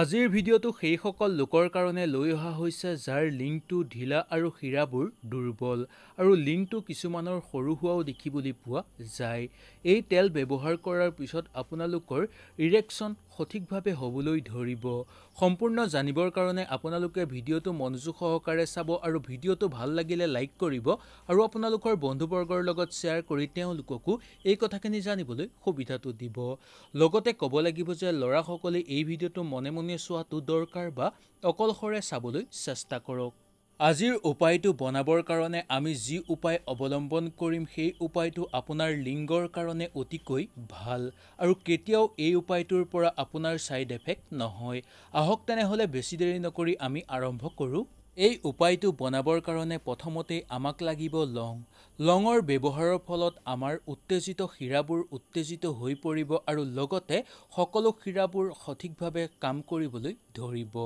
আজিৰ ভিডিঅ'টো সেইসকল লোকৰ কাৰণে লৈ অহা হৈছে যাৰ লিংকটো ঢিলা আৰু সিৰাবোৰ দুৰ্বল আৰু লিংকটো কিছুমানৰ সৰু হোৱাও দেখিবলৈ পোৱা যায় এই তেল ব্যৱহাৰ কৰাৰ পিছত আপোনালোকৰ ইৰেকশ্যন সঠিকভাৱে হ'বলৈ ধৰিব সম্পূৰ্ণ জানিবৰ কাৰণে আপোনালোকে ভিডিঅ'টো মনোযোগ সহকাৰে চাব আৰু ভিডিঅ'টো ভাল লাগিলে লাইক কৰিব আৰু আপোনালোকৰ বন্ধুবৰ্গৰ লগত শ্বেয়াৰ কৰি তেওঁলোককো এই কথাখিনি জানিবলৈ সুবিধাটো দিব লগতে ক'ব লাগিব যে ল'ৰাসকলে এই ভিডিঅ'টো মনে মনে চোৱাটো দৰকাৰ বা অকলশৰে চাবলৈ চেষ্টা কৰক আজিৰ উপায়টো বনাবৰ কাৰণে আমি যি উপায় অৱলম্বন কৰিম সেই উপায়টো আপোনাৰ লিংগৰ কাৰণে অতিকৈ ভাল আৰু কেতিয়াও এই উপায়টোৰ পৰা আপোনাৰ ছাইড এফেক্ট নহয় আহক তেনেহ'লে বেছি দেৰি নকৰি আমি আৰম্ভ কৰোঁ এই উপায়টো বনাবৰ কাৰণে প্ৰথমতে আমাক লাগিব লং লঙৰ ব্যৱহাৰৰ ফলত আমাৰ উত্তেজিত শিৰাবোৰ উত্তেজিত হৈ পৰিব আৰু লগতে সকলো শিৰাবোৰ সঠিকভাৱে কাম কৰিবলৈ ধৰিব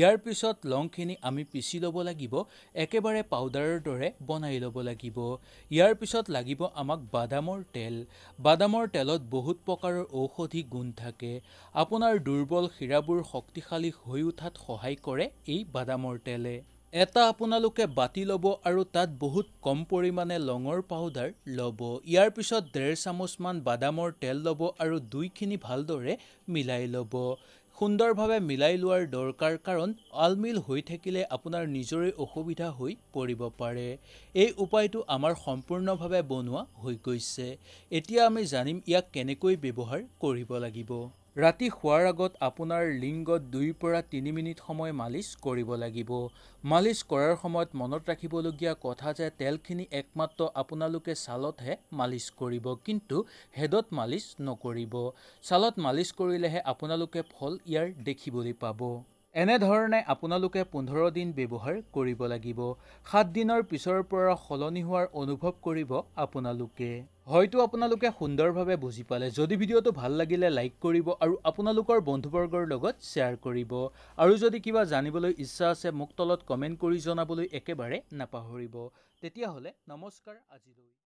ইয়াৰ পিছত লংখিনি আমি পিচি ল'ব লাগিব একেবাৰে পাউদাৰৰ দৰে বনাই ল'ব লাগিব ইয়াৰ পিছত লাগিব আমাক বাদামৰ তেল বাদামৰ তেলত বহুত প্ৰকাৰৰ ঔষধি গুণ থাকে আপোনাৰ দুৰ্বল শিৰাবোৰ শক্তিশালী হৈ উঠাত সহায় কৰে এই বাদামৰ তেলে এটা আপোনালোকে বাতি ল'ব আৰু তাত বহুত কম পৰিমাণে লঙৰ পাউদাৰ ল'ব ইয়াৰ পিছত ডেৰ চামুচমান বাদামৰ তেল ল'ব আৰু দুইখিনি ভালদৰে মিলাই ল'ব সুন্দৰভাৱে মিলাই লোৱাৰ দৰকাৰ কাৰণ আলমিল হৈ থাকিলে আপোনাৰ নিজৰে অসুবিধা হৈ পৰিব পাৰে এই উপায়টো আমাৰ সম্পূৰ্ণভাৱে বনোৱা হৈ গৈছে এতিয়া আমি জানিম ইয়াক কেনেকৈ ব্যৱহাৰ কৰিব লাগিব ৰাতি শোৱাৰ আগত আপোনাৰ লিংগত দুইৰ পৰা তিনি মিনিট সময় মালিচ কৰিব লাগিব মালিচ কৰাৰ সময়ত মনত ৰাখিবলগীয়া কথা যে তেলখিনি একমাত্ৰ আপোনালোকে ছালতহে মালিচ কৰিব কিন্তু হেডত মালিচ নকৰিব ছালত মালিচ কৰিলেহে আপোনালোকে ফল ইয়াৰ দেখিবলৈ পাব এনেধৰণে আপোনালোকে পোন্ধৰ দিন ব্যৱহাৰ কৰিব লাগিব সাত দিনৰ পিছৰ পৰা সলনি হোৱাৰ অনুভৱ কৰিব আপোনালোকে হয়তো আপোনালোকে সুন্দৰভাৱে বুজি পালে যদি ভিডিঅ'টো ভাল লাগিলে লাইক কৰিব আৰু আপোনালোকৰ বন্ধুবৰ্গৰ লগত শ্বেয়াৰ কৰিব আৰু যদি কিবা জানিবলৈ ইচ্ছা আছে মোক তলত কমেণ্ট কৰি জনাবলৈ একেবাৰে নাপাহৰিব তেতিয়াহ'লে নমস্কাৰ আজিলৈ